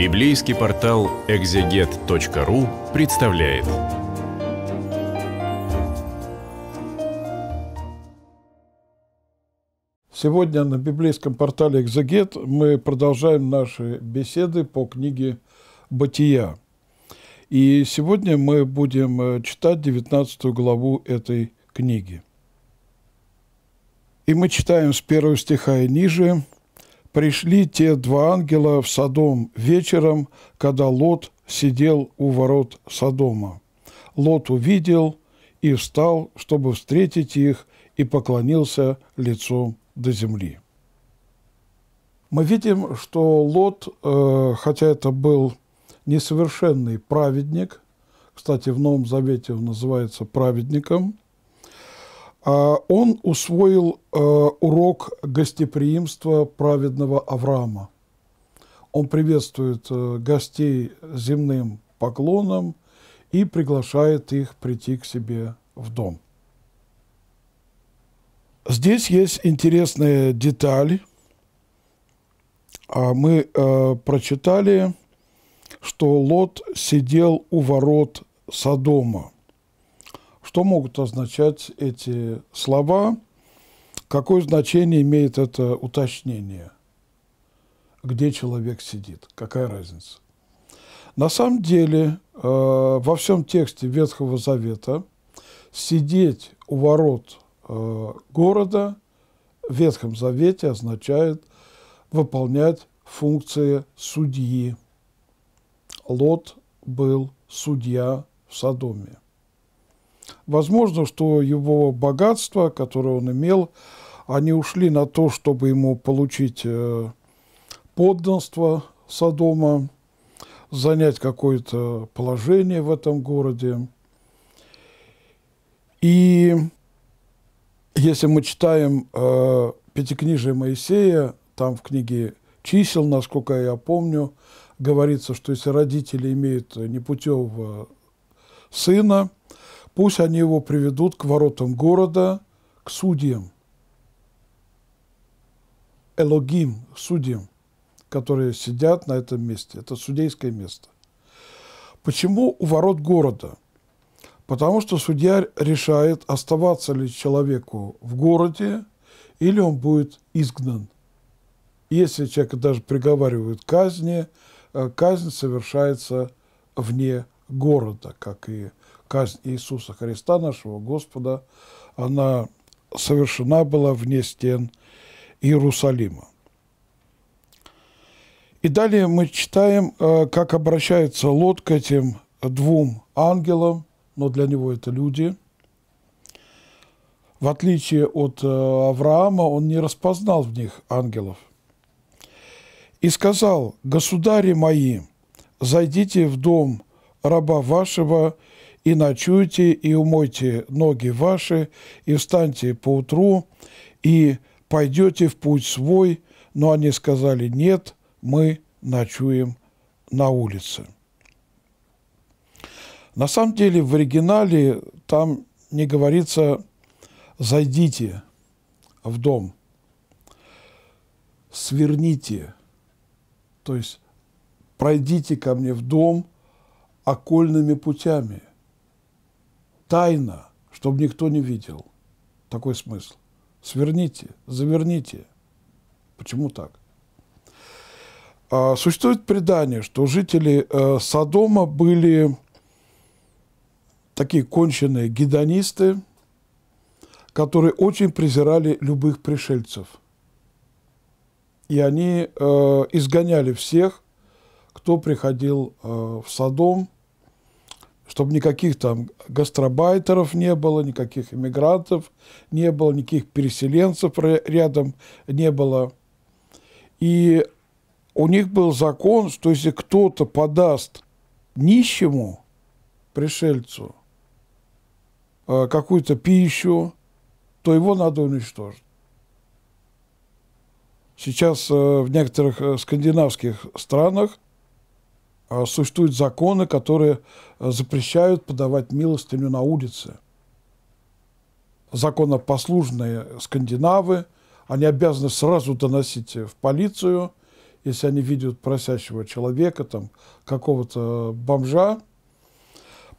Библейский портал экзегет.ру представляет. Сегодня на библейском портале «Экзегет» мы продолжаем наши беседы по книге «Бытия». И сегодня мы будем э, читать 19 главу этой книги. И мы читаем с первого стиха и ниже – пришли те два ангела в Содом вечером, когда Лот сидел у ворот Содома. Лот увидел и встал, чтобы встретить их, и поклонился лицом до земли. Мы видим, что Лот, э, хотя это был несовершенный праведник, кстати, в Новом Завете он называется праведником – а, он усвоил э, урок гостеприимства праведного Авраама. Он приветствует э, гостей земным поклоном и приглашает их прийти к себе в дом. Здесь есть интересная деталь. А, мы э, прочитали, что Лот сидел у ворот Содома – что могут означать эти слова, какое значение имеет это уточнение, где человек сидит, какая разница. На самом деле э, во всем тексте Ветхого Завета сидеть у ворот э, города в Ветхом Завете означает выполнять функции судьи. Лот был судья в Содоме. Возможно, что его богатство, которое он имел, они ушли на то, чтобы ему получить э, подданство Содома, занять какое-то положение в этом городе. И если мы читаем э, Пятикнижие Моисея, там в книге «Чисел», насколько я помню, говорится, что если родители имеют непутевого сына, Пусть они его приведут к воротам города, к судьям. Элогим, судьям, которые сидят на этом месте. Это судейское место. Почему у ворот города? Потому что судья решает, оставаться ли человеку в городе, или он будет изгнан. Если человека даже приговаривают к казни, э, казнь совершается вне города, как и казнь Иисуса Христа, нашего Господа, она совершена была вне стен Иерусалима. И далее мы читаем, э, как обращается Лот к этим двум ангелам, но для него это люди. В отличие от э, Авраама, он не распознал в них ангелов. И сказал, «Государи мои, зайдите в дом раба вашего, и ночуйте, и умойте ноги ваши, и встаньте поутру, и пойдете в путь свой». Но они сказали, «Нет, мы ночуем на улице». На самом деле в оригинале там не говорится «зайдите в дом», «сверните», то есть «пройдите ко мне в дом окольными путями» тайно, чтобы никто не видел. Такой смысл. Сверните, заверните. Почему так? А, существует предание, что жители э, Содома были такие конченые гедонисты, которые очень презирали любых пришельцев. И они э, изгоняли всех, кто приходил э, в Содом – чтобы никаких там гастробайтеров не было, никаких иммигрантов не было, никаких переселенцев рядом не было. И у них был закон, что если кто-то подаст нищему пришельцу э, какую-то пищу, то его надо уничтожить. Сейчас э, в некоторых э, скандинавских странах – а, существуют законы, которые а, запрещают подавать милостыню на улице. Законопослужные скандинавы, они обязаны сразу доносить в полицию, если они видят просящего человека, там, какого-то бомжа,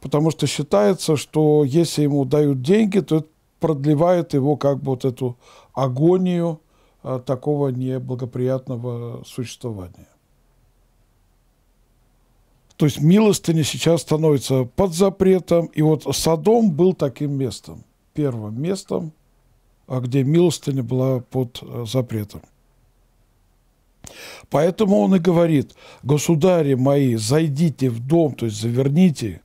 потому что считается, что если ему дают деньги, то это продлевает его как бы вот эту агонию а, такого неблагоприятного существования. То есть милостыня сейчас становится под запретом. И вот Садом был таким местом, первым местом, а где милостыня была под э, запретом. Поэтому он и говорит, государи мои, зайдите в дом, то есть заверните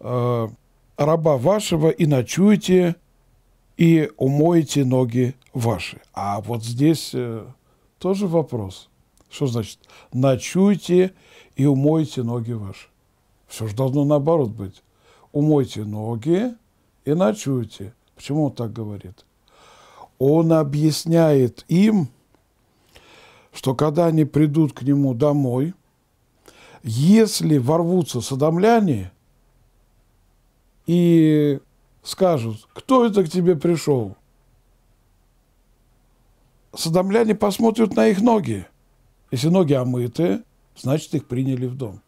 э, раба вашего и ночуйте, и умойте ноги ваши. А вот здесь э, тоже вопрос. Что значит? Ночуйте и умойте ноги ваши. Все же должно наоборот быть. Умойте ноги и ночуйте. Почему он так говорит? Он объясняет им, что когда они придут к нему домой, если ворвутся садомляне и скажут, кто это к тебе пришел, садомляне посмотрят на их ноги. Если ноги омыты, значит, их приняли в дом.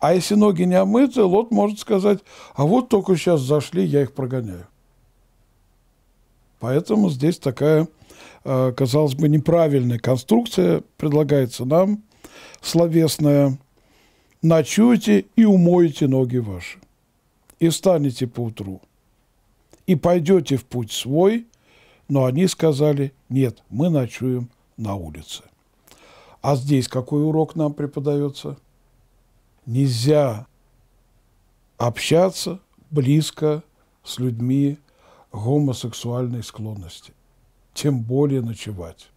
А если ноги не омыты, Лот может сказать, а вот только сейчас зашли, я их прогоняю. Поэтому здесь такая, э, казалось бы, неправильная конструкция предлагается нам, словесная. «Ночуйте и умойте ноги ваши, и встанете поутру, и пойдете в путь свой». Но они сказали, нет, мы ночуем на улице. А здесь какой урок нам преподается? Нельзя общаться близко с людьми гомосексуальной склонности, тем более ночевать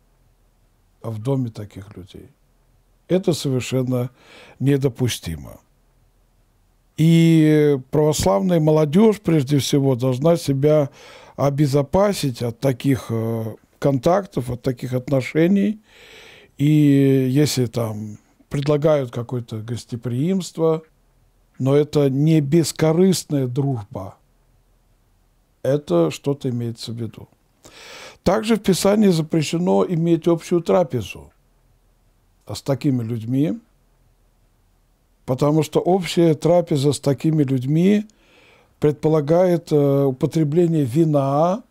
в доме таких людей. Это совершенно недопустимо. И православная молодежь, прежде всего, должна себя обезопасить от таких э, контактов, от таких отношений – и если там предлагают какое-то гостеприимство, но это не бескорыстная дружба. Это что-то имеется в виду. Также в Писании запрещено иметь общую трапезу с такими людьми, потому что общая трапеза с такими людьми предполагает э, употребление вина,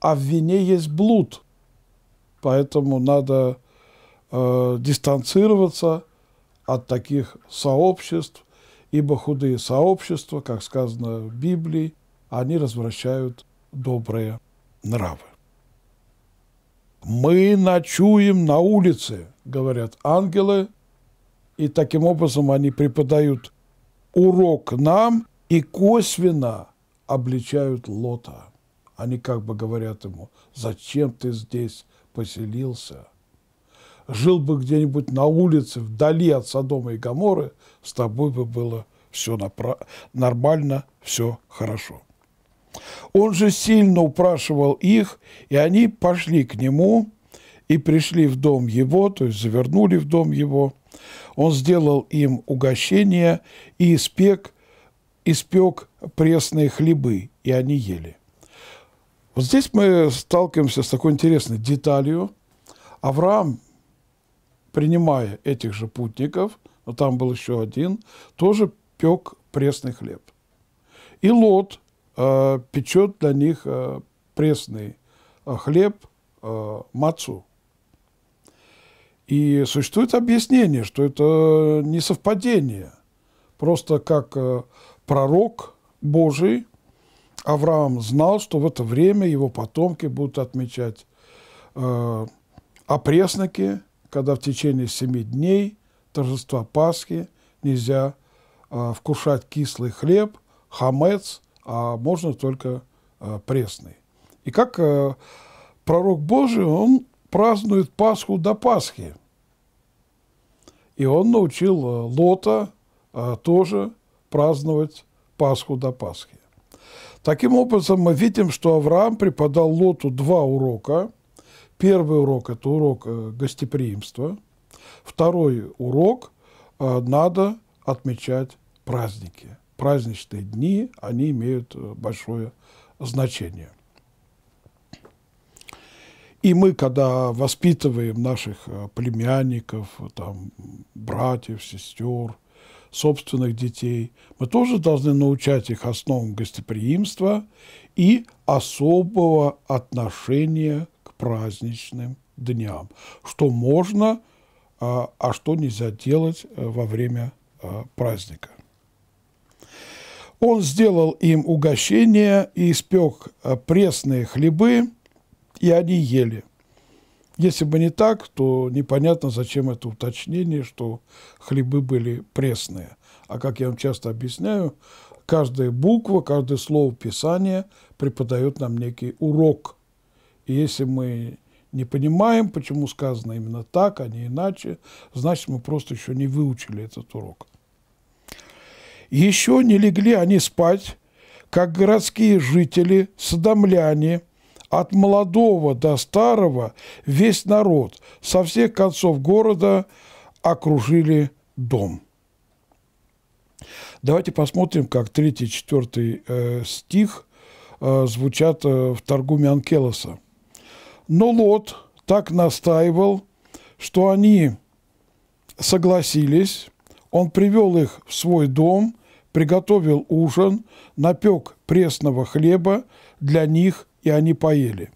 а в вине есть блуд. Поэтому надо э, дистанцироваться от таких сообществ, ибо худые сообщества, как сказано в Библии, они развращают добрые нравы. «Мы ночуем на улице», – говорят ангелы, и таким образом они преподают урок нам и косвенно обличают Лота. Они как бы говорят ему, «Зачем ты здесь поселился?» Жил бы где-нибудь на улице, вдали от Содома и Гаморы, с тобой бы было все напра- нормально, все хорошо. Он же сильно упрашивал их, и они пошли к нему и пришли в дом его, то есть завернули в дом его. Он сделал им угощение и испек, испек пресные хлебы, и они ели. Вот здесь мы сталкиваемся с такой интересной деталью. Авраам принимая этих же путников, но там был еще один, тоже пек пресный хлеб. И Лот э, печет для них э, пресный э, хлеб э, мацу. И существует объяснение, что это не совпадение. Просто как э, пророк Божий Авраам знал, что в это время его потомки будут отмечать э, опресники – когда в течение семи дней торжества Пасхи нельзя э, вкушать кислый хлеб, хамец, а можно только э, пресный. И как э, пророк Божий, он празднует Пасху до Пасхи. И он научил э, Лота э, тоже праздновать Пасху до Пасхи. Таким образом, мы видим, что Авраам преподал Лоту два урока – Первый урок – это урок э, гостеприимства. Второй урок э, – надо отмечать праздники. Праздничные дни, они имеют э, большое значение. И мы, когда воспитываем наших племянников, там, братьев, сестер, собственных детей, мы тоже должны научать их основам гостеприимства и особого отношения праздничным дням, что можно, а, а что нельзя делать э, во время а, праздника. Он сделал им угощение и испек э, пресные хлебы, и они ели. Если бы не так, то непонятно, зачем это уточнение, что хлебы были пресные. А как я вам часто объясняю, каждая буква, каждое слово Писания преподает нам некий урок – и если мы не понимаем, почему сказано именно так, а не иначе, значит, мы просто еще не выучили этот урок. Еще не легли они спать, как городские жители, садомляне, от молодого до старого весь народ со всех концов города окружили дом. Давайте посмотрим, как третий-четвертый э, стих э, звучат э, в торгуме Анкелоса – но Лот так настаивал, что они согласились. Он привел их в свой дом, приготовил ужин, напек пресного хлеба для них, и они поели.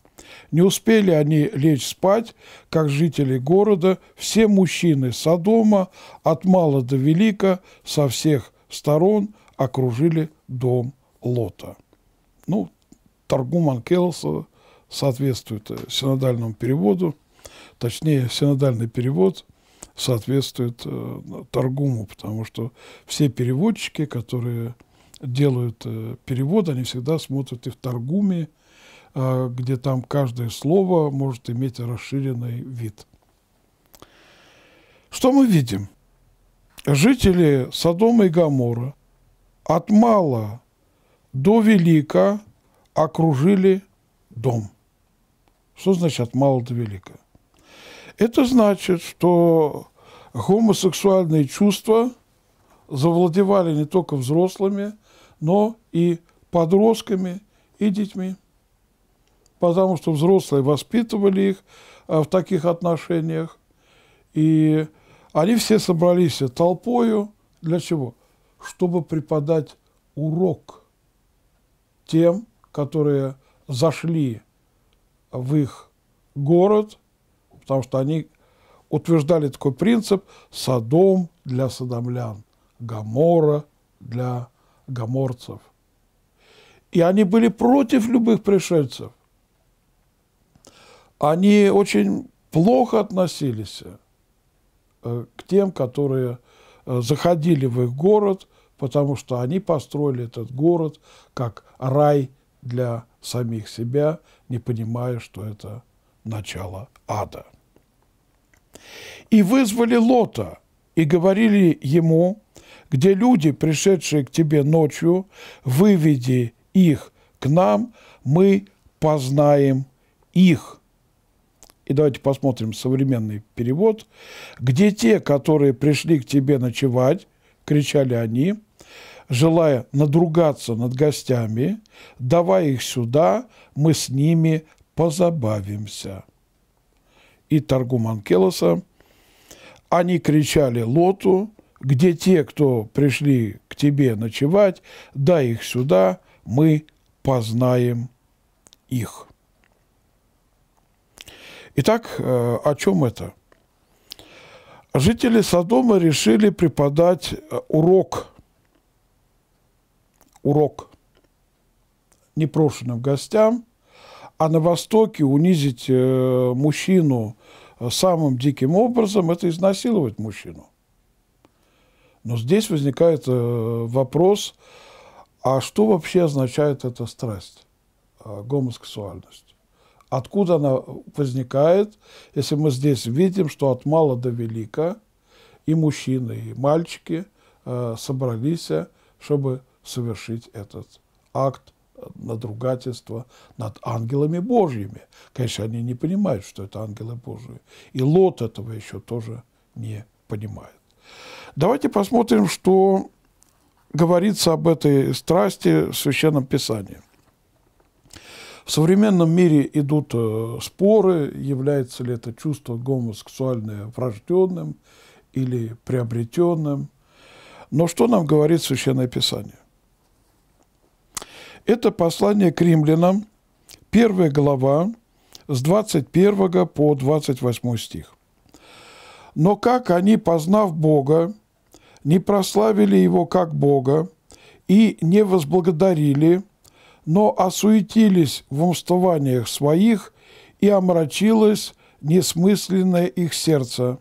Не успели они лечь спать, как жители города, все мужчины Содома, от мала до велика, со всех сторон окружили дом Лота. Ну, Таргум Анкелса соответствует э, синодальному переводу, точнее, синодальный перевод соответствует э, торгуму, потому что все переводчики, которые делают э, перевод, они всегда смотрят и в торгуме, э, где там каждое слово может иметь расширенный вид. Что мы видим? Жители Содома и Гамора от мала до велика окружили дом – что значит от мала до велика? Это значит, что гомосексуальные чувства завладевали не только взрослыми, но и подростками и детьми. Потому что взрослые воспитывали их э, в таких отношениях. И они все собрались толпою. Для чего? Чтобы преподать урок тем, которые зашли в их город, потому что они утверждали такой принцип «Содом для содомлян, Гамора для гаморцев». И они были против любых пришельцев. Они очень плохо относились э, к тем, которые э, заходили в их город, потому что они построили этот город как рай для самих себя, не понимая, что это начало ада. И вызвали Лота, и говорили ему, где люди, пришедшие к тебе ночью, выведи их к нам, мы познаем их. И давайте посмотрим современный перевод. «Где те, которые пришли к тебе ночевать?» – кричали они – желая надругаться над гостями, давай их сюда, мы с ними позабавимся. И Таргум Анкелоса они кричали Лоту, где те, кто пришли к тебе ночевать, дай их сюда, мы познаем их. Итак, э, о чем это? Жители Содома решили преподать э, урок урок непрошенным гостям, а на Востоке унизить э, мужчину э, самым диким образом – это изнасиловать мужчину. Но здесь возникает э, вопрос, а что вообще означает эта страсть, гомосексуальность? Откуда она возникает, если мы здесь видим, что от мала до велика и мужчины, и мальчики собрались, чтобы совершить этот акт надругательства над ангелами Божьими. Конечно, они не понимают, что это ангелы Божьи. И Лот этого еще тоже не понимает. Давайте посмотрим, что говорится об этой страсти в Священном Писании. В современном мире идут э, споры, является ли это чувство гомосексуальное врожденным или приобретенным. Но что нам говорит Священное Писание? Это послание к римлянам, первая глава, с 21 по 28 стих. «Но как они, познав Бога, не прославили Его как Бога и не возблагодарили, но осуетились в умствованиях своих, и омрачилось несмысленное их сердце,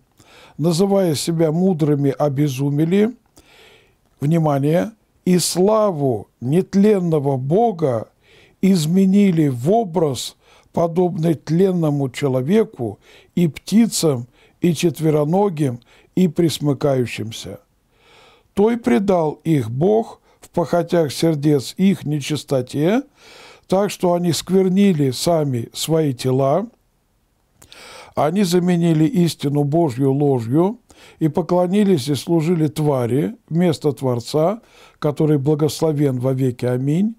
называя себя мудрыми, обезумели, внимание – и славу нетленного Бога изменили в образ, подобный тленному человеку и птицам, и четвероногим, и присмыкающимся. Той предал их Бог в похотях сердец их нечистоте, так что они сквернили сами свои тела, они заменили истину Божью ложью, и поклонились и служили твари вместо Творца, который благословен во веки. Аминь.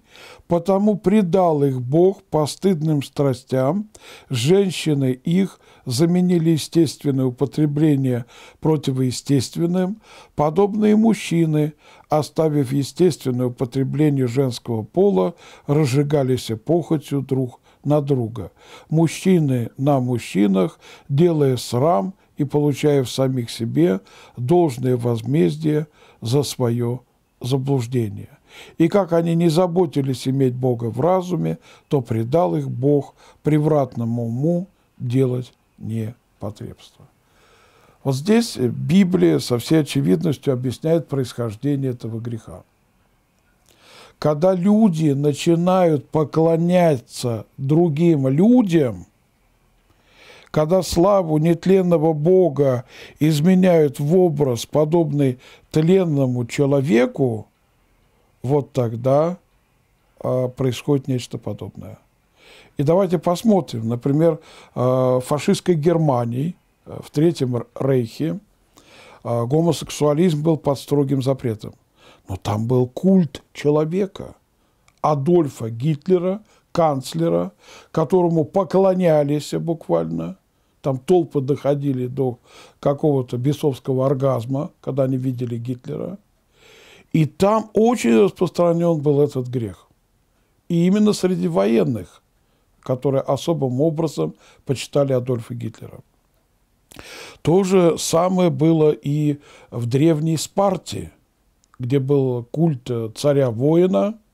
Потому предал их Бог постыдным страстям, женщины их заменили естественное употребление противоестественным, подобные мужчины, оставив естественное употребление женского пола, разжигались похотью друг на друга. Мужчины на мужчинах, делая срам – и получая в самих себе должное возмездие за свое заблуждение. И как они не заботились иметь Бога в разуме, то предал их Бог превратному уму делать непотребство. Вот здесь Библия со всей очевидностью объясняет происхождение этого греха. Когда люди начинают поклоняться другим людям – когда славу нетленного Бога изменяют в образ, подобный тленному человеку, вот тогда а, происходит нечто подобное. И давайте посмотрим, например, э, фашистской Германии а, в Третьем Рейхе гомосексуализм был под строгим запретом. Но там был культ человека, Адольфа Гитлера – канцлера, которому поклонялись буквально. Там толпы доходили до какого-то бесовского оргазма, когда они видели Гитлера. И там очень распространен был этот грех. И именно среди военных, которые особым образом почитали Адольфа Гитлера. То же самое было и в древней Спарте, где был культ царя-воина –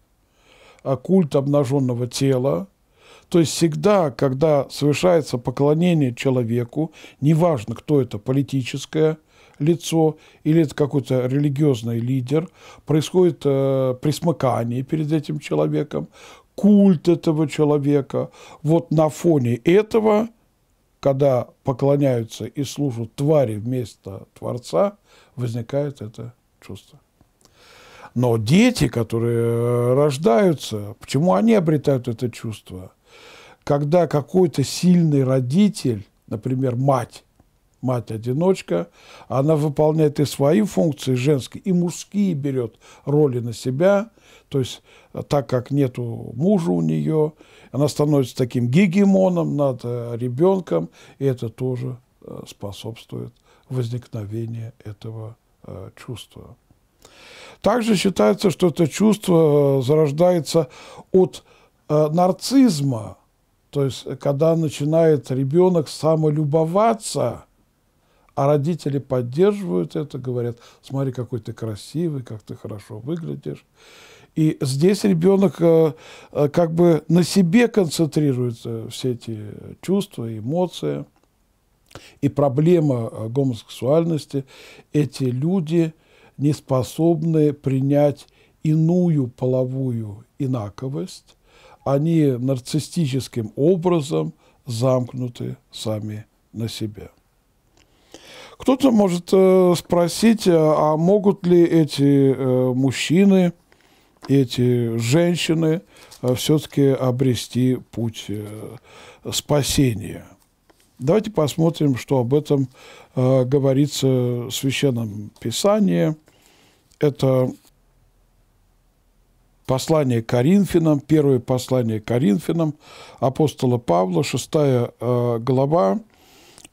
а культ обнаженного тела. То есть всегда, когда совершается поклонение человеку, неважно, кто это, политическое лицо или это какой-то религиозный лидер, происходит э, присмыкание перед этим человеком, культ этого человека. Вот на фоне этого, когда поклоняются и служат твари вместо Творца, возникает это чувство. Но дети, которые э, рождаются, почему они обретают это чувство? Когда какой-то сильный родитель, например, мать, мать-одиночка, она выполняет и свои функции женские, и мужские берет роли на себя. То есть, э, так как нету мужа у нее, она становится таким гегемоном над э, ребенком, и это тоже способствует возникновению этого чувства. Также считается, что это чувство э, зарождается от э, нарцизма, то есть э, когда начинает ребенок самолюбоваться, а родители поддерживают это, говорят, смотри, какой ты красивый, как ты хорошо выглядишь. И здесь ребенок как бы на себе концентрируется все эти чувства, эмоции. И проблема гомосексуальности, эти люди – не способны принять иную половую инаковость, они нарциссическим образом замкнуты сами на себя. Кто-то может э, спросить, э, а могут ли эти э, мужчины, эти женщины все-таки обрести путь спасения? Давайте посмотрим, что об этом говорится в Священном Писании это послание Коринфянам, первое послание Коринфянам апостола Павла, 6 э, глава,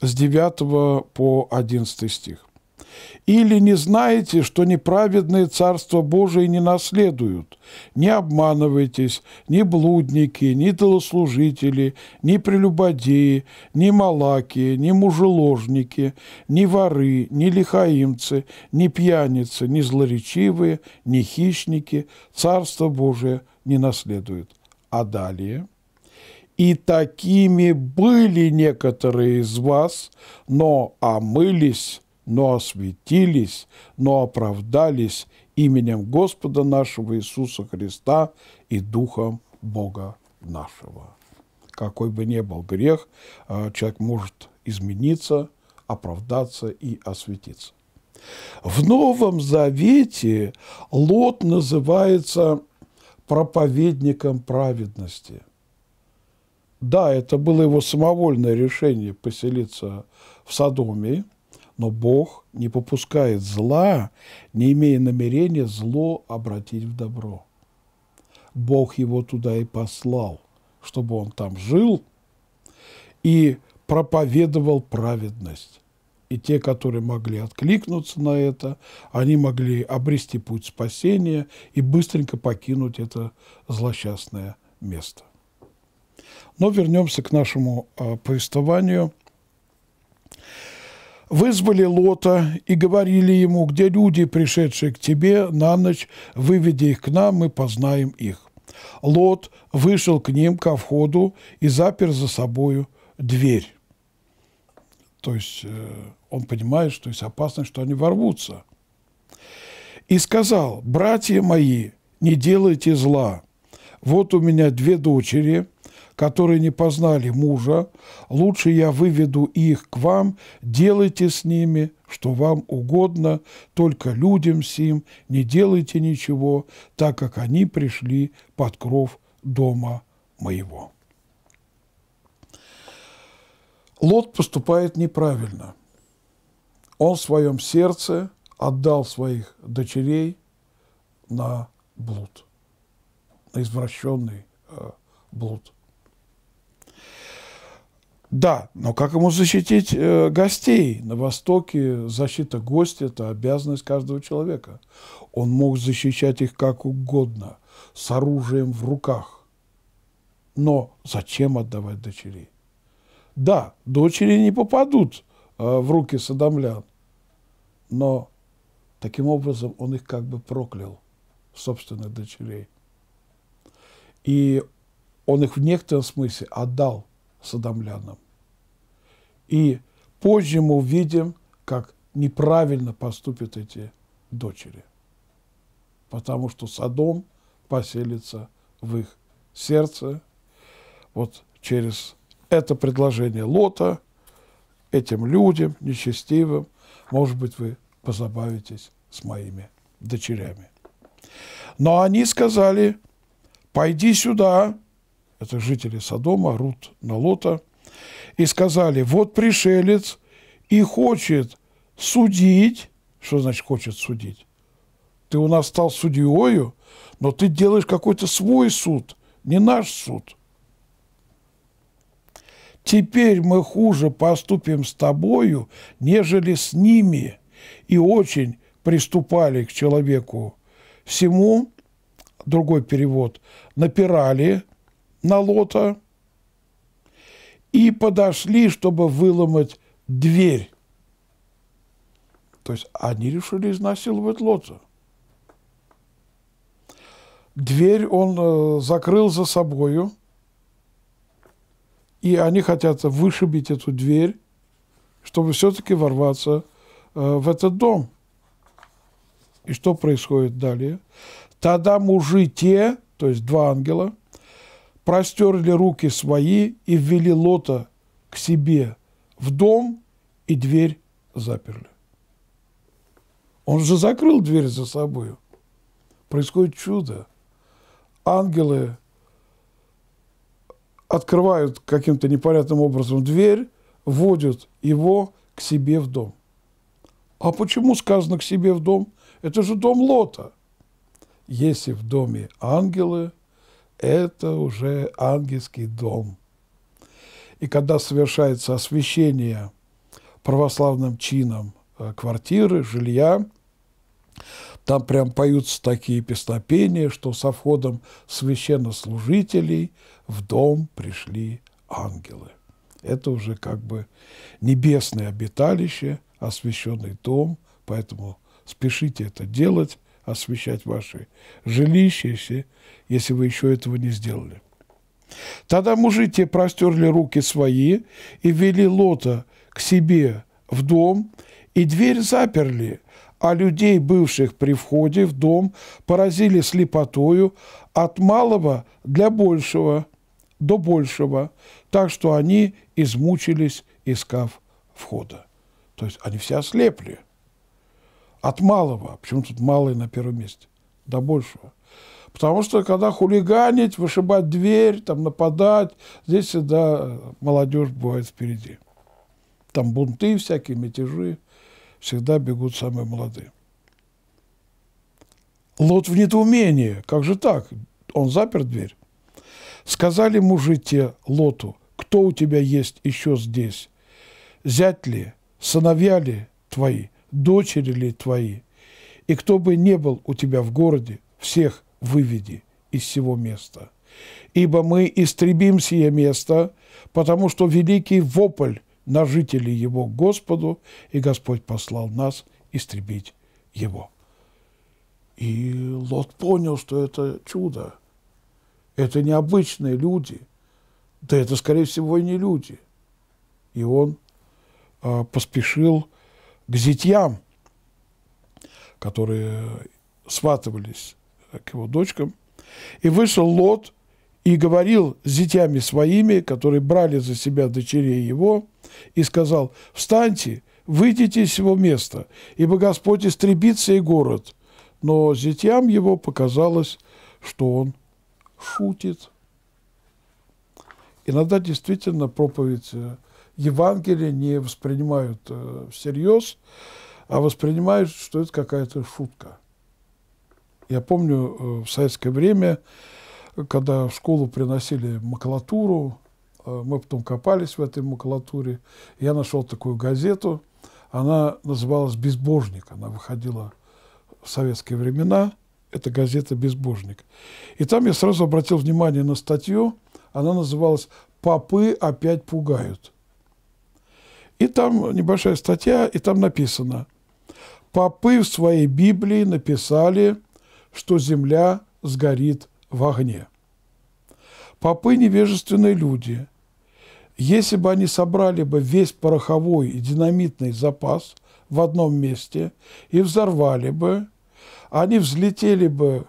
с 9 по 11 стих. Или не знаете, что неправедные Царство Божие не наследуют? Не обманывайтесь, ни блудники, ни долослужители, ни прелюбодеи, ни малаки, ни мужеложники, ни воры, ни лихаимцы, ни пьяницы, ни злоречивые, ни хищники Царство Божие не наследует. А далее... И такими были некоторые из вас, но омылись, но осветились, но оправдались именем Господа нашего Иисуса Христа и Духом Бога нашего. Какой бы ни был грех, а, человек может измениться, оправдаться и осветиться. В Новом Завете Лот называется проповедником праведности. Да, это было его самовольное решение поселиться в Содоме, но Бог не попускает зла, не имея намерения зло обратить в добро. Бог его туда и послал, чтобы он там жил и проповедовал праведность. И те, которые могли откликнуться на это, они могли обрести путь спасения и быстренько покинуть это злосчастное место. Но вернемся к нашему а, повествованию – Вызвали Лота и говорили ему, где люди, пришедшие к тебе на ночь, выведи их к нам, мы познаем их. Лот вышел к ним ко входу и запер за собою дверь. То есть э, он понимает, что есть опасность, что они ворвутся. И сказал, братья мои, не делайте зла. Вот у меня две дочери – которые не познали мужа, лучше я выведу их к вам, делайте с ними, что вам угодно, только людям сим не делайте ничего, так как они пришли под кров дома моего». Лот поступает неправильно. Он в своем сердце отдал своих дочерей на блуд, на извращенный э, блуд. Да, но как ему защитить э, гостей? На Востоке защита гостя – это обязанность каждого человека. Он мог защищать их как угодно, с оружием в руках. Но зачем отдавать дочерей? Да, дочери не попадут э, в руки садомлян, но таким образом он их как бы проклял, собственных дочерей. И он их в некотором смысле отдал садомлянам. И позже мы увидим, как неправильно поступят эти дочери, потому что Садом поселится в их сердце. Вот через это предложение Лота этим людям нечестивым, может быть, вы позабавитесь с моими дочерями. Но они сказали, пойди сюда, это жители Содома, Рут на Лота, и сказали, вот пришелец и хочет судить. Что значит хочет судить? Ты у нас стал судьею, но ты делаешь какой-то свой суд, не наш суд. Теперь мы хуже поступим с тобою, нежели с ними, и очень приступали к человеку. Всему, другой перевод, напирали на Лота – и подошли, чтобы выломать дверь. То есть они решили изнасиловать Лота. Дверь он э, закрыл за собою, и они хотят вышибить эту дверь, чтобы все-таки ворваться э, в этот дом. И что происходит далее? Тогда мужи те, то есть два ангела, простерли руки свои и ввели Лота к себе в дом, и дверь заперли. Он же закрыл дверь за собой. Происходит чудо. Ангелы открывают каким-то непонятным образом дверь, вводят его к себе в дом. А почему сказано к себе в дом? Это же дом Лота. Если в доме ангелы – это уже ангельский дом. И когда совершается освящение православным чином э, квартиры, жилья, там прям поются такие песнопения, что со входом священнослужителей в дом пришли ангелы. Это уже как бы небесное обиталище, освященный дом, поэтому спешите это делать освещать ваши жилища, если, вы еще этого не сделали. Тогда мужи те простерли руки свои и вели Лота к себе в дом, и дверь заперли, а людей, бывших при входе в дом, поразили слепотою от малого для большего до большего, так что они измучились, искав входа. То есть они все ослепли – от малого, а почему тут малый на первом месте, до большего. Потому что когда хулиганить, вышибать дверь, там нападать, здесь всегда э, молодежь бывает впереди. Там бунты всякие, мятежи, всегда бегут самые молодые. Лот в недоумении, как же так? Он запер дверь. Сказали мужи те Лоту, кто у тебя есть еще здесь? Зять ли, сыновья ли твои? дочери ли твои, и кто бы не был у тебя в городе, всех выведи из всего места. Ибо мы истребим сие место, потому что великий вопль на жителей его Господу, и Господь послал нас истребить его. И Лот понял, что это чудо. Это необычные люди. Да это, скорее всего, и не люди. И он э, поспешил к зятьям, которые сватывались к его дочкам. И вышел Лот и говорил с зятями своими, которые брали за себя дочерей его, и сказал, «Встаньте, выйдите из его места, ибо Господь истребит сей город». Но зятям его показалось, что он шутит. Иногда действительно проповедь э, Евангелие не воспринимают э, всерьез, а воспринимают, что это какая-то шутка. Я помню э, в советское время, когда в школу приносили макулатуру, э, мы потом копались в этой макулатуре, я нашел такую газету, она называлась «Безбожник», она выходила в советские времена, это газета «Безбожник». И там я сразу обратил внимание на статью, она называлась «Попы опять пугают». И там небольшая статья, и там написано. Попы в своей Библии написали, что земля сгорит в огне. Попы – невежественные люди. Если бы они собрали бы весь пороховой и динамитный запас в одном месте и взорвали бы, они взлетели бы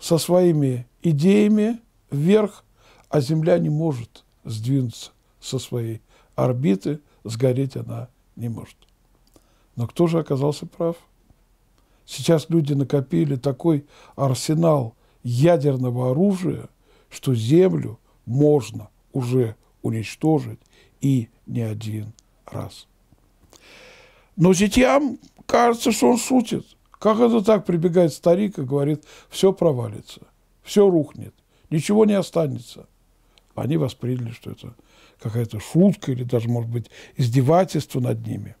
со своими идеями вверх, а Земля не может сдвинуться со своей орбиты – сгореть она не может. Но кто же оказался прав? Сейчас люди накопили такой арсенал ядерного оружия, что Землю можно уже уничтожить и не один раз. Но зятьям кажется, что он шутит. Как это так прибегает старик и говорит, все провалится, все рухнет, ничего не останется. Они восприняли, что это какая-то шутка или даже, может быть, издевательство над ними.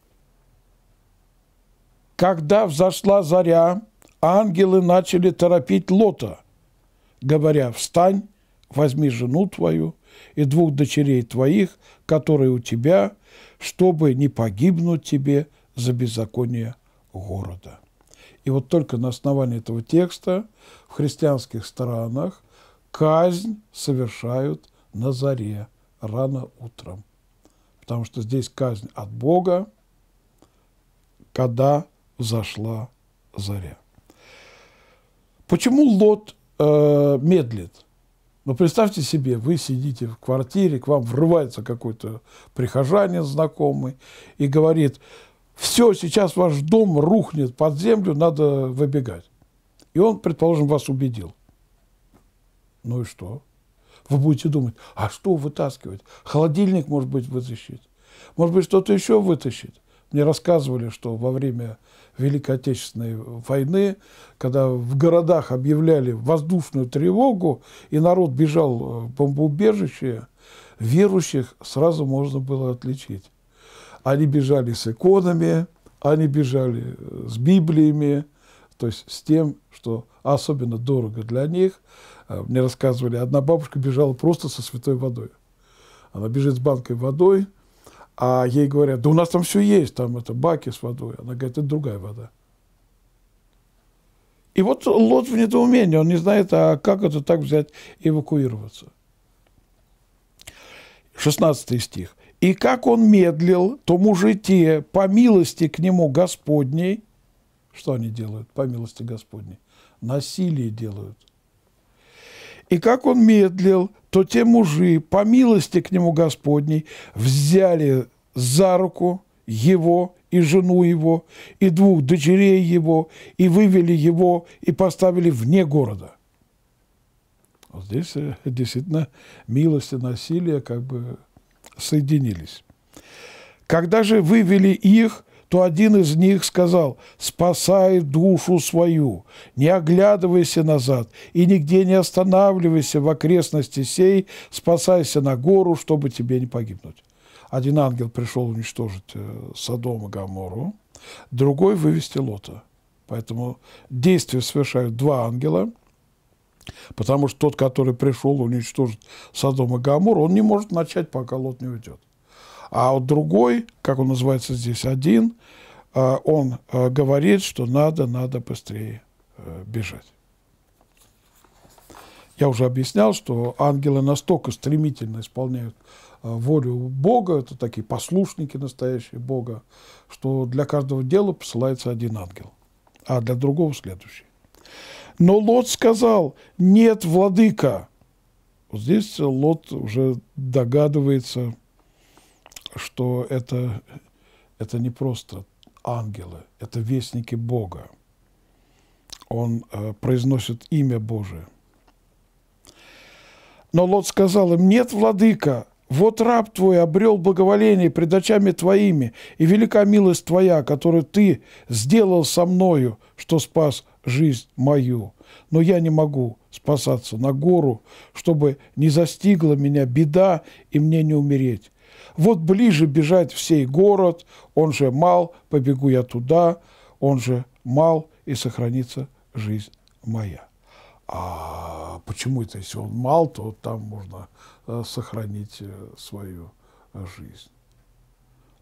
Когда взошла заря, ангелы начали торопить Лота, говоря, «Встань, возьми жену твою и двух дочерей твоих, которые у тебя, чтобы не погибнуть тебе за беззаконие города». И вот только на основании этого текста в христианских странах казнь совершают на заре рано утром. Потому что здесь казнь от Бога, когда зашла заря. Почему Лот э, медлит? Ну, представьте себе, вы сидите в квартире, к вам врывается какой-то прихожанин знакомый и говорит, все, сейчас ваш дом рухнет под землю, надо выбегать. И он, предположим, вас убедил. Ну и что? Вы будете думать, а что вытаскивать? Холодильник, может быть, вытащить. Может быть, что-то еще вытащить. Мне рассказывали, что во время Великой Отечественной войны, когда в городах объявляли воздушную тревогу, и народ бежал э, в бомбоубежище, верующих сразу можно было отличить. Они бежали с иконами, они бежали э, с Библиями, то есть с тем, что особенно дорого для них, Э, мне рассказывали, одна бабушка бежала просто со святой водой. Она бежит с банкой водой, а ей говорят, да у нас там все есть, там это баки с водой. Она говорит, это другая вода. И вот Лот в недоумении, он не знает, а как это так взять и эвакуироваться. 16 стих. «И как он медлил, то мужи те, по милости к нему Господней...» Что они делают по милости Господней? Насилие делают. И как он медлил, то те мужи, по милости к нему Господней, взяли за руку его и жену его, и двух дочерей его, и вывели его, и поставили вне города. Вот здесь э, действительно милость и насилие как бы соединились. Когда же вывели их, то один из них сказал, «Спасай душу свою, не оглядывайся назад и нигде не останавливайся в окрестности сей, спасайся на гору, чтобы тебе не погибнуть». Один ангел пришел уничтожить э, Содом и Гамору, другой – вывести Лота. Поэтому действия совершают два ангела – Потому что тот, который пришел уничтожить Содом и Гамор, он не может начать, пока Лот не уйдет. А вот другой, как он называется здесь, один, э, он э, говорит, что надо, надо быстрее э, бежать. Я уже объяснял, что ангелы настолько стремительно исполняют волю Бога, это такие послушники настоящие Бога, что для каждого дела посылается один ангел, а для другого следующий. Но Лот сказал, нет, владыка. Вот здесь Лот уже догадывается, что это, это не просто ангелы, это вестники Бога. Он э, произносит имя Божие. Но Лот сказал им, нет, владыка, вот раб твой обрел благоволение пред очами твоими, и велика милость твоя, которую ты сделал со мною, что спас жизнь мою. Но я не могу спасаться на гору, чтобы не застигла меня беда и мне не умереть. Вот ближе бежать всей город, он же мал, побегу я туда, он же мал, и сохранится жизнь моя. А почему это, если он мал, то там можно э, сохранить э, свою жизнь?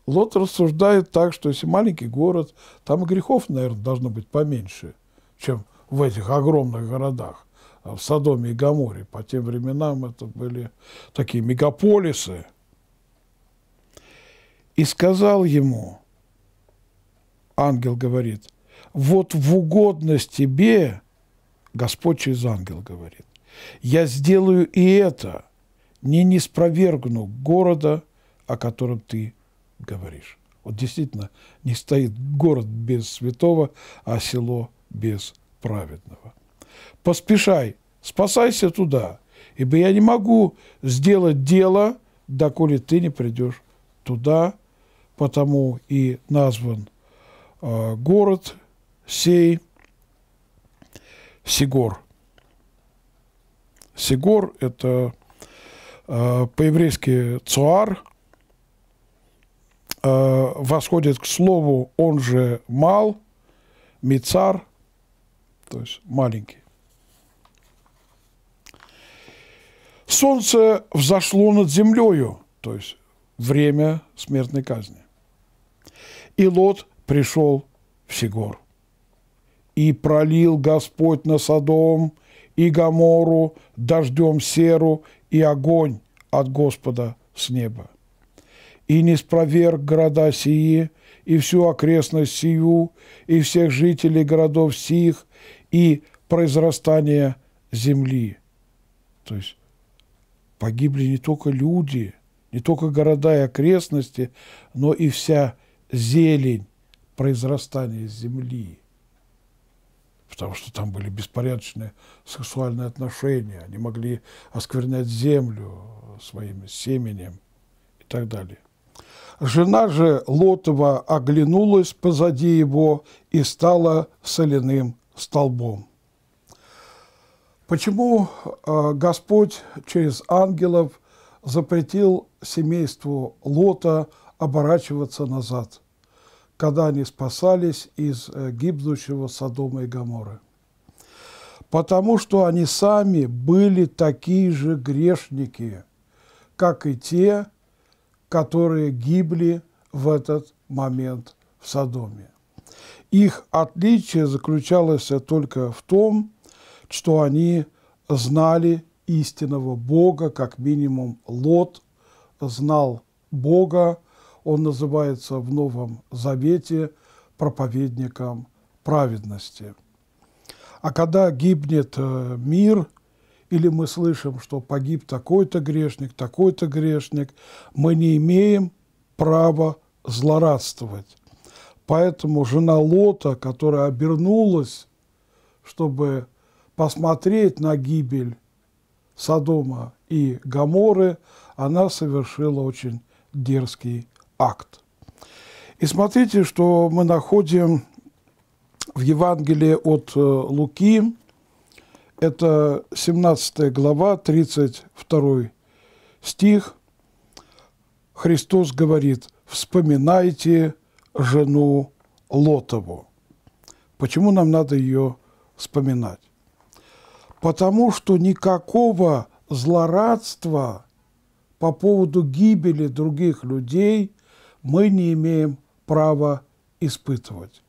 Лот рассуждает так, что если маленький город, там грехов, наверное, должно быть поменьше, чем в этих огромных городах. Э, в Содоме и Гаморе по тем временам это были такие мегаполисы – и сказал ему, ангел говорит, вот в угодность тебе, Господь через ангел говорит, я сделаю и это, не неспровергну города, о котором ты говоришь. Вот действительно, не стоит город без святого, а село без праведного. Поспешай, спасайся туда, ибо я не могу сделать дело, доколе ты не придешь туда, потому и назван э, город сей Сигор. Сигор – это э, по-еврейски цуар, э, восходит к слову «он же мал», «мицар», то есть «маленький». Солнце взошло над землею, то есть время смертной казни. И Лот пришел в Сигор. И пролил Господь на Содом и Гамору дождем серу и огонь от Господа с неба. И не спроверг города сии, и всю окрестность сию, и всех жителей городов сих, и произрастание земли. То есть погибли не только люди, не только города и окрестности, но и вся зелень произрастания земли. Потому что там были беспорядочные сексуальные отношения. Они могли осквернять землю своим семенем и так далее. Жена же Лотова оглянулась позади его и стала соляным столбом. Почему а, Господь через ангелов запретил семейству Лота – оборачиваться назад, когда они спасались из э, гибнущего Содома и Гаморы. Потому что они сами были такие же грешники, как и те, которые гибли в этот момент в Содоме. Их отличие заключалось только в том, что они знали истинного Бога, как минимум Лот знал Бога, он называется в Новом Завете проповедником праведности. А когда гибнет э, мир, или мы слышим, что погиб такой-то грешник, такой-то грешник, мы не имеем права злорадствовать. Поэтому жена Лота, которая обернулась, чтобы посмотреть на гибель Содома и Гаморы, она совершила очень дерзкий акт. И смотрите, что мы находим в Евангелии от э, Луки, это 17 глава, 32 стих. Христос говорит, вспоминайте жену Лотову. Почему нам надо ее вспоминать? Потому что никакого злорадства по поводу гибели других людей мы не имеем права испытывать.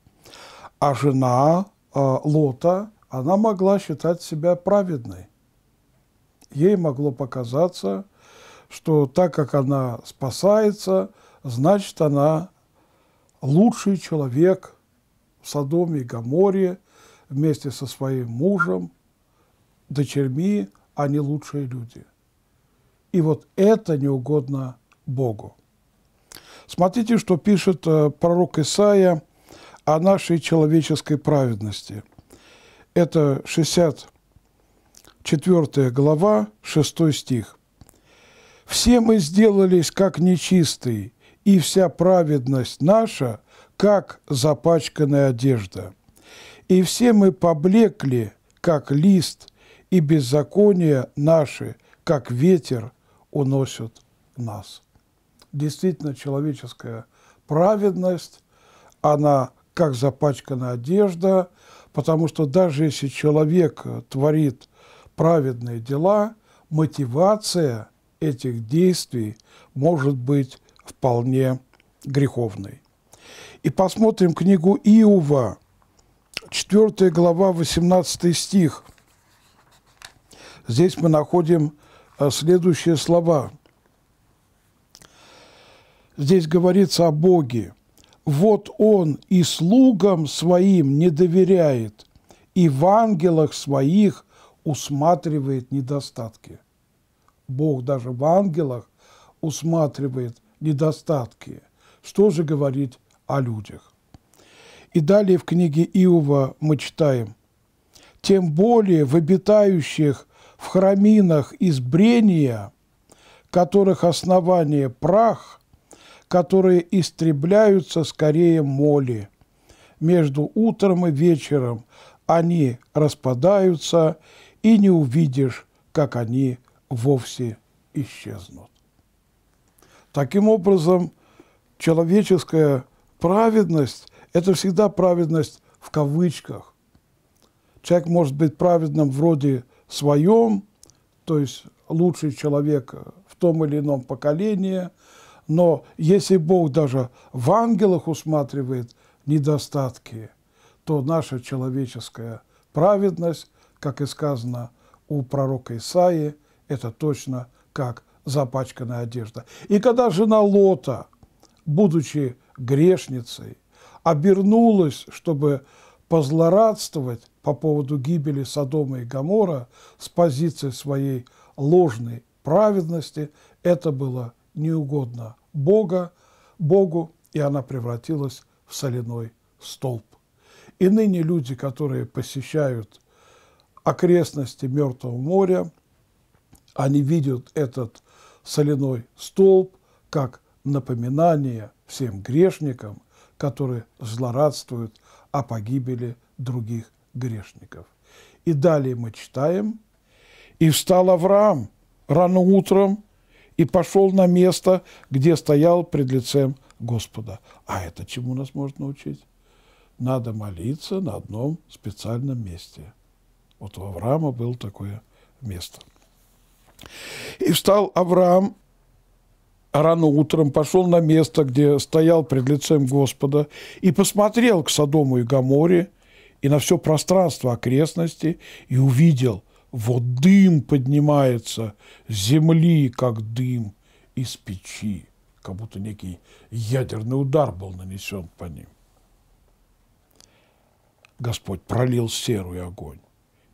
А жена э, Лота, она могла считать себя праведной. Ей могло показаться, что так как она спасается, значит, она лучший человек в Содоме и Гаморе вместе со своим мужем, дочерьми, они а лучшие люди. И вот это неугодно Богу. Смотрите, что пишет э, пророк Исаия о нашей человеческой праведности. Это 64 глава, 6 стих. «Все мы сделались, как нечистые, и вся праведность наша, как запачканная одежда. И все мы поблекли, как лист, и беззакония наши, как ветер, уносят нас» действительно человеческая праведность, она как запачкана одежда, потому что даже если человек э, творит праведные дела, мотивация этих действий может быть вполне греховной. И посмотрим книгу Иова, 4 глава, 18 стих. Здесь мы находим э, следующие слова – здесь говорится о Боге. «Вот он и слугам своим не доверяет, и в ангелах своих усматривает недостатки». Бог даже в ангелах усматривает недостатки. Что же говорить о людях? И далее в книге Иова мы читаем, «Тем более в обитающих в храминах избрения, которых основание прах, которые истребляются скорее моли. Между утром и вечером они распадаются, и не увидишь, как они вовсе исчезнут. Таким образом, человеческая праведность – это всегда праведность в кавычках. Человек может быть праведным вроде своем, то есть лучший человек в том или ином поколении – но если Бог даже в ангелах усматривает недостатки, то наша человеческая праведность, как и сказано у пророка Исаии, это точно как запачканная одежда. И когда жена Лота, будучи грешницей, обернулась, чтобы позлорадствовать по поводу гибели Содома и Гамора с позиции своей ложной праведности, это было неугодна Бога, Богу, и она превратилась в соляной столб. И ныне люди, которые посещают окрестности Мертвого моря, они видят этот соляной столб как напоминание всем грешникам, которые злорадствуют о погибели других грешников. И далее мы читаем. «И встал Авраам рано утром и пошел на место, где стоял пред лицем Господа. А это чему нас может научить? Надо молиться на одном специальном месте. Вот у Авраама было такое место. И встал Авраам рано утром, пошел на место, где стоял пред лицем Господа, и посмотрел к Содому и Гаморе, и на все пространство окрестности, и увидел, вот дым поднимается с земли, как дым из печи, как будто некий ядерный удар был нанесен по ним. Господь пролил серый огонь.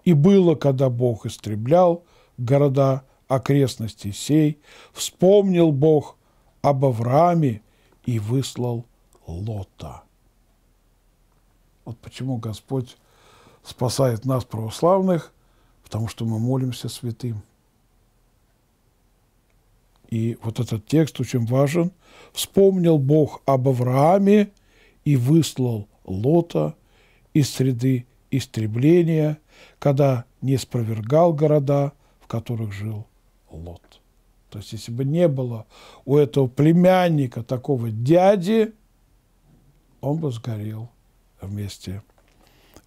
И было, когда Бог истреблял города окрестности сей, вспомнил Бог об Аврааме и выслал Лота. Вот почему Господь спасает нас, православных – потому что мы молимся святым. И вот этот текст очень важен. «Вспомнил Бог об Аврааме и выслал Лота из среды истребления, когда не спровергал города, в которых жил Лот». То есть, если бы не было у этого племянника такого дяди, он бы сгорел вместе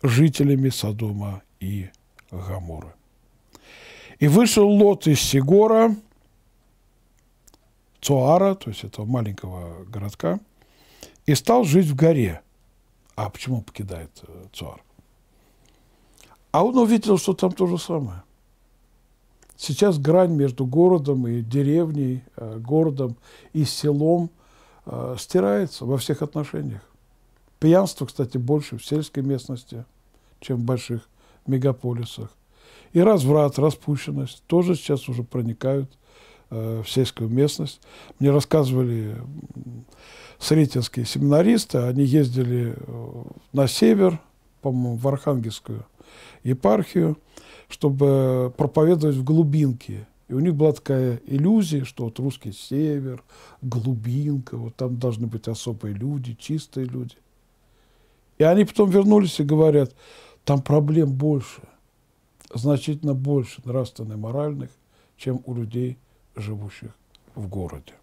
с жителями Содома и Гамуры. И вышел Лот из Сигора, Цуара, то есть этого маленького городка, и стал жить в горе. А почему покидает э, Цуар? А он увидел, что там то же самое. Сейчас грань между городом и деревней, э, городом и селом э, стирается во всех отношениях. Пьянство, кстати, больше в сельской местности, чем в больших мегаполисах. И разврат, распущенность тоже сейчас уже проникают э, в сельскую местность. Мне рассказывали сретенские семинаристы, они ездили э, на север, по-моему, в Архангельскую епархию, чтобы проповедовать в глубинке. И у них была такая иллюзия, что вот русский север, глубинка, вот там должны быть особые люди, чистые люди. И они потом вернулись и говорят, там проблем больше, значительно больше нравственно моральных, чем у людей, живущих в городе.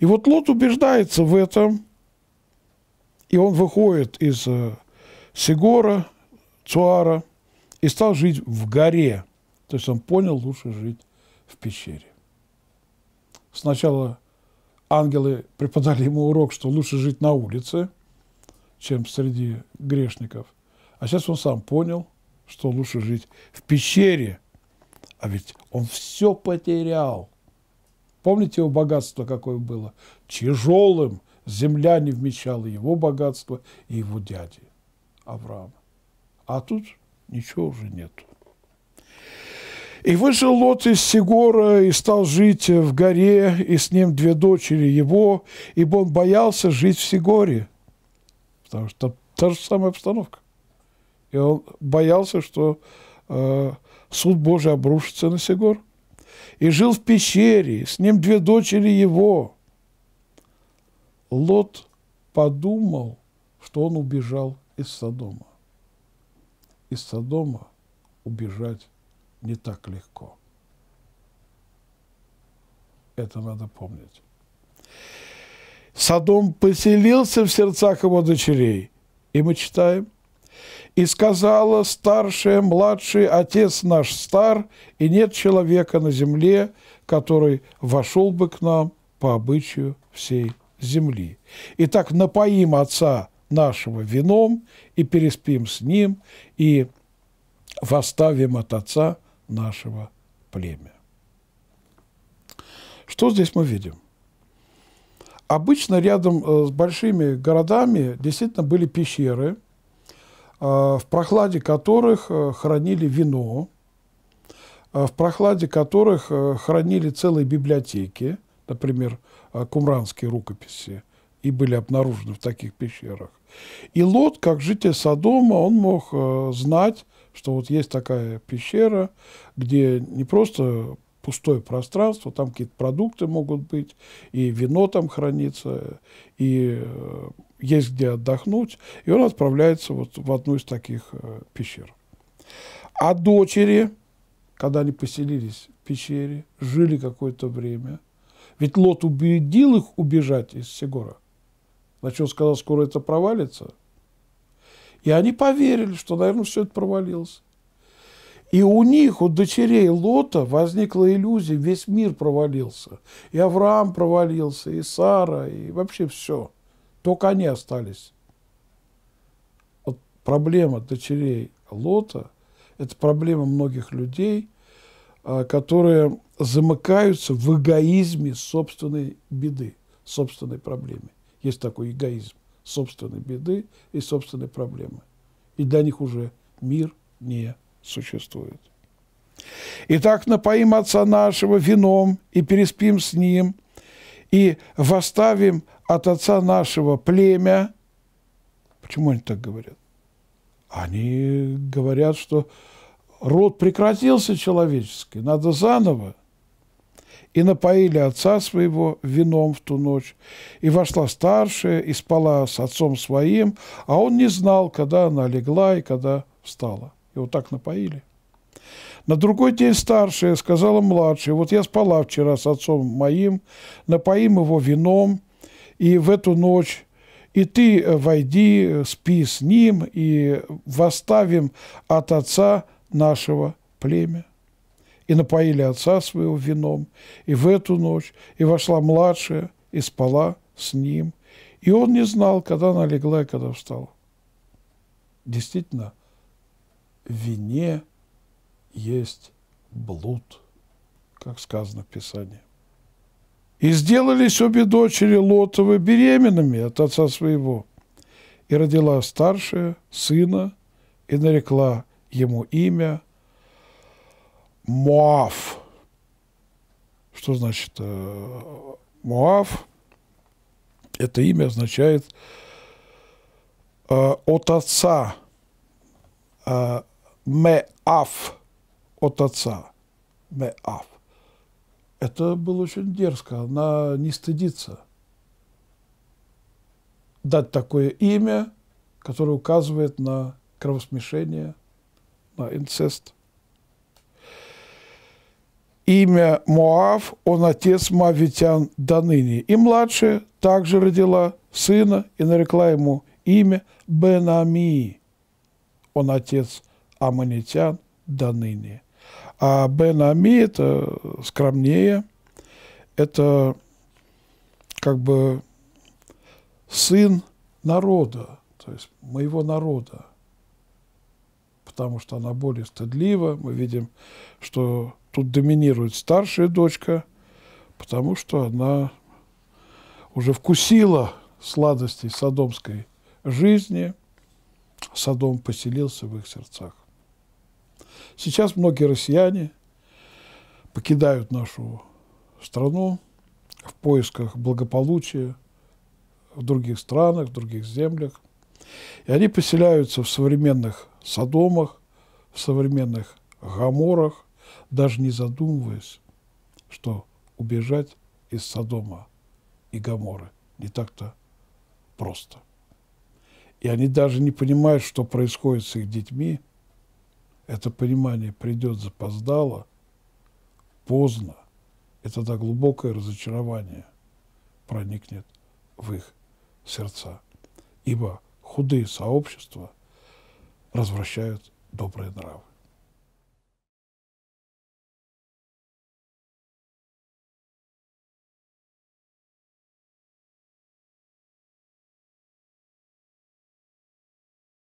И вот Лот убеждается в этом, и он выходит из э, Сигора, Цуара, и стал жить в горе. То есть он понял, лучше жить в пещере. Сначала ангелы преподали ему урок, что лучше жить на улице, чем среди грешников – а сейчас он сам понял, что лучше жить в пещере. А ведь он все потерял. Помните его богатство какое было? Тяжелым земля не вмещала его богатство и его дяди Авраама. А тут ничего уже нету. И вышел Лот из Сигора и стал жить в горе, и с ним две дочери его, ибо он боялся жить в Сигоре. Потому что та же самая обстановка. И он боялся, что э, суд Божий обрушится на Сигор, И жил в пещере, с ним две дочери его. Лот подумал, что он убежал из Содома. Из Содома убежать не так легко. Это надо помнить. Содом поселился в сердцах его дочерей. И мы читаем, и сказала старшая, младший, отец наш стар, и нет человека на земле, который вошел бы к нам по обычаю всей земли. Итак, напоим отца нашего вином, и переспим с ним, и восставим от отца нашего племя. Что здесь мы видим? Обычно рядом э, с большими городами действительно были пещеры, Э, в прохладе которых э, хранили вино, э, в прохладе которых хранили целые библиотеки, например, кумранские рукописи, и были обнаружены в таких пещерах. И Лот, как житель Содома, он мог знать, что вот есть такая пещера, где не просто пустое пространство, там какие-то продукты могут быть, и вино там хранится, и э, есть где отдохнуть. И он отправляется вот в одну из таких э, пещер. А дочери, когда они поселились в пещере, жили какое-то время, ведь Лот убедил их убежать из Сегора. Значит, он сказал, скоро это провалится. И они поверили, что, наверное, все это провалилось. И у них, у дочерей Лота, возникла иллюзия, весь мир провалился. И Авраам провалился, и Сара, и вообще все. Только они остались. Вот проблема дочерей Лота – это проблема многих людей, а, которые замыкаются в эгоизме собственной беды, собственной проблеме. Есть такой эгоизм собственной беды и собственной проблемы. И для них уже мир не существует. Итак, напоим Отца нашего вином и переспим с Ним, и восставим от Отца нашего племя. Почему они так говорят? Они говорят, что род прекратился человеческий, надо заново. И напоили отца своего вином в ту ночь. И вошла старшая, и спала с отцом своим, а он не знал, когда она легла и когда встала. Его так напоили. На другой день старшая сказала младшей, вот я спала вчера с отцом моим, напоим его вином, и в эту ночь и ты э, войди, спи с ним, и восставим от отца нашего племя. И напоили отца своего вином, и в эту ночь, и вошла младшая, и спала с ним. И он не знал, когда она легла и когда встала. Действительно, вине есть блуд, как сказано в Писании. И сделались обе дочери Лотовы беременными от отца своего. И родила старшая сына, и нарекла ему имя Моав. Что значит э, Моав? Это имя означает э, от отца. А Меав от отца. Меав. Это было очень дерзко. Она не стыдится дать такое имя, которое указывает на кровосмешение, на инцест. Имя Моав, он отец Моавитян до ныне. И младшая также родила сына и нарекла ему имя Бенами. Он отец Моавитян аммонитян до ныне. А Бен Ами – это скромнее, это как бы сын народа, то есть моего народа, потому что она более стыдлива. Мы видим, что тут доминирует старшая дочка, потому что она уже вкусила сладостей садомской жизни, Садом поселился в их сердцах. Сейчас многие россияне покидают нашу страну в поисках благополучия в других странах, в других землях. И они поселяются в современных садомах, в современных гаморах, даже не задумываясь, что убежать из Содома и Гаморы не так-то просто. И они даже не понимают, что происходит с их детьми – это понимание придет запоздало, поздно, и тогда глубокое разочарование проникнет в их сердца. Ибо худые сообщества развращают добрые нравы.